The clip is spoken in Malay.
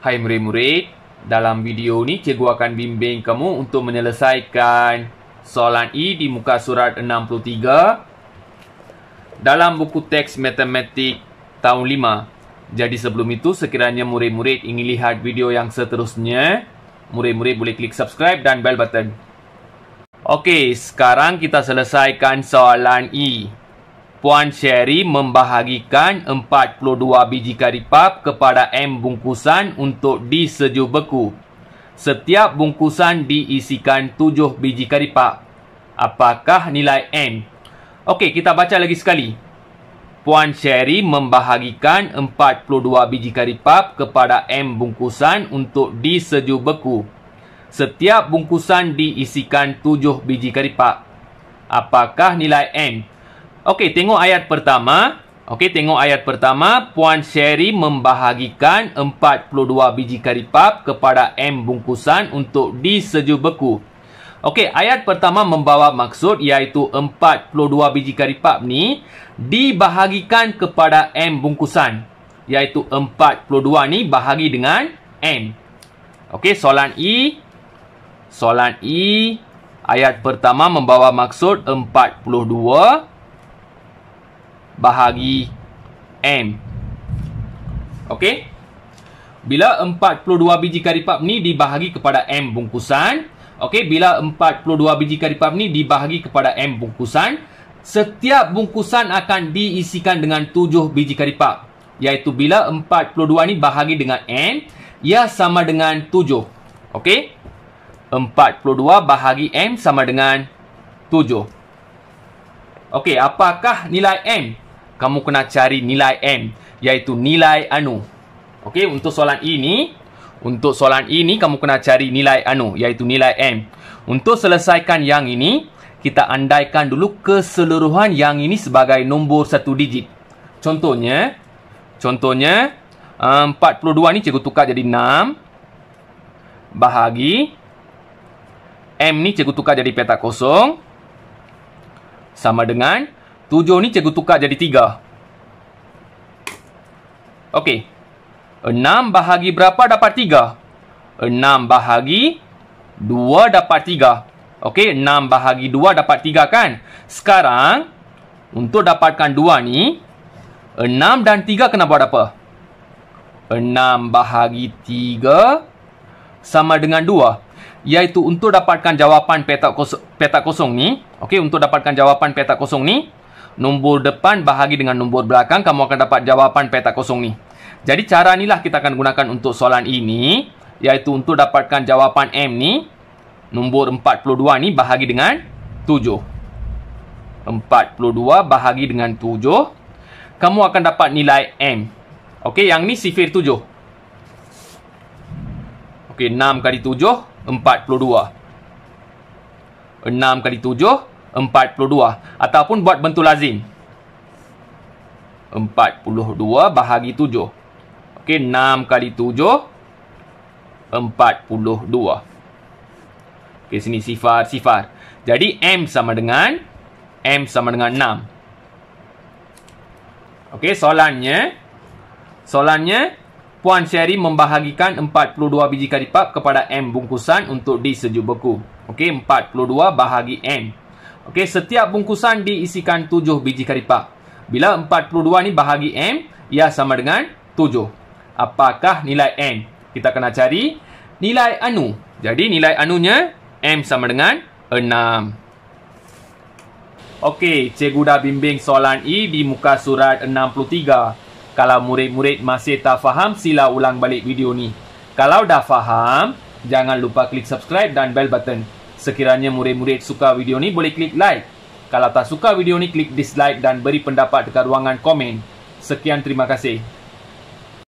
Hai murid-murid, dalam video ni cikgu akan bimbing kamu untuk menyelesaikan soalan E di muka surat 63 dalam buku teks matematik tahun 5. Jadi sebelum itu, sekiranya murid-murid ingin lihat video yang seterusnya, murid-murid boleh klik subscribe dan bell button. Okey, sekarang kita selesaikan soalan E. Puan Sherry membahagikan 42 biji karipap kepada M bungkusan untuk disejuh beku. Setiap bungkusan diisikan 7 biji karipap. Apakah nilai M? Okey, kita baca lagi sekali. Puan Sherry membahagikan 42 biji karipap kepada M bungkusan untuk disejuh beku. Setiap bungkusan diisikan 7 biji karipap. Apakah nilai M? Okey, tengok ayat pertama. Okey, tengok ayat pertama. Puan Sherry membahagikan 42 biji karipap kepada M bungkusan untuk diseju beku. Okey, ayat pertama membawa maksud iaitu 42 biji karipap ni dibahagikan kepada M bungkusan. Iaitu 42 ni bahagi dengan M. Okey, soalan E. Soalan E. Ayat pertama membawa maksud 42 bahagi M. Okey. Bila 42 biji karipap ni dibahagi kepada M bungkusan. Okey. Bila 42 biji karipap ni dibahagi kepada M bungkusan. Setiap bungkusan akan diisikan dengan 7 biji karipap. Iaitu bila 42 ni bahagi dengan m, Ia sama dengan 7. Okey. 42 bahagi M sama dengan 7. Okey. Apakah nilai M? kamu kena cari nilai M iaitu nilai anu. Okey, untuk soalan ini, untuk soalan ini kamu kena cari nilai anu iaitu nilai M. Untuk selesaikan yang ini, kita andaikan dulu keseluruhan yang ini sebagai nombor satu digit. Contohnya, contohnya 42 eh, ni cikgu tukar jadi 6 bahagi M ni cikgu tukar jadi petak kosong sama dengan 3. 7 ni cikgu tukar jadi 3. Okey. 6 bahagi berapa dapat 3? 6 bahagi 2 dapat 3. Okey, 6 bahagi 2 dapat 3 kan? Sekarang, untuk dapatkan 2 ni, 6 dan 3 kena buat apa? 6 bahagi 3 sama dengan 2. Iaitu untuk dapatkan jawapan petak kosong, petak kosong ni, okey untuk dapatkan jawapan petak kosong ni, nombor depan bahagi dengan nombor belakang, kamu akan dapat jawapan petak kosong ni. Jadi cara lah kita akan gunakan untuk soalan ini, iaitu untuk dapatkan jawapan M ni, nombor 42 ni bahagi dengan 7. 42 bahagi dengan 7, kamu akan dapat nilai M. Okey, yang ni sifir 7. Okey, 6 kali 7, 42. 6 kali 7, 42 ataupun buat bentuk lazim 42 bahagi 7 ok 6 kali 7 42 ok sini sifar sifar jadi M sama dengan M sama dengan 6 ok soalannya soalannya Puan Syari membahagikan 42 biji karipap kepada M bungkusan untuk D sejuk beku. Okey, 42 bahagi M. Okey, setiap bungkusan diisikan 7 biji karipap. Bila 42 ni bahagi M, ia sama dengan 7. Apakah nilai N? Kita kena cari nilai anu. Jadi nilai anunya M sama dengan 6. Okey, cikgu dah bimbing soalan E di muka surat 63. Kalau murid-murid masih tak faham, sila ulang balik video ni. Kalau dah faham, jangan lupa klik subscribe dan bell button. Sekiranya murid-murid suka video ni boleh klik like. Kalau tak suka video ni klik dislike dan beri pendapat dekat ruangan komen. Sekian terima kasih.